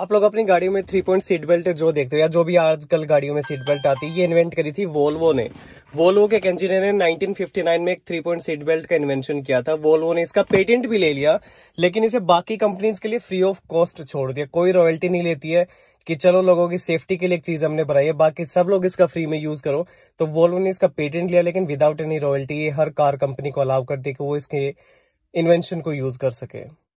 आप लोग अपनी गाड़ियों में थ्री पॉइंट सीट बेल्ट जो देखते हो या जो भी आजकल गाड़ियों में सीट बेल्ट आती है ये इन्वेंट करी थी वोल्वो ने वोल्वो के एक इंजीनियर ने 1959 में एक थ्री पॉइंट सीट बेल्ट का इन्वेंशन किया था वोल्वो ने इसका पेटेंट भी ले लिया लेकिन इसे बाकी कंपनीज के लिए फ्री ऑफ कॉस्ट छोड़ दिया कोई रॉयल्टी नहीं लेती है कि चलो लोगों की सेफ्टी के लिए एक चीज हमने बनाई है बाकी सब लोग इसका फ्री में यूज करो तो वोल्वो ने इसका पेटेंट लिया लेकिन विदाउट एनी रॉयल्टी हर कार कंपनी को अलाउ करती है कि वो इसके इन्वेंशन को यूज कर सके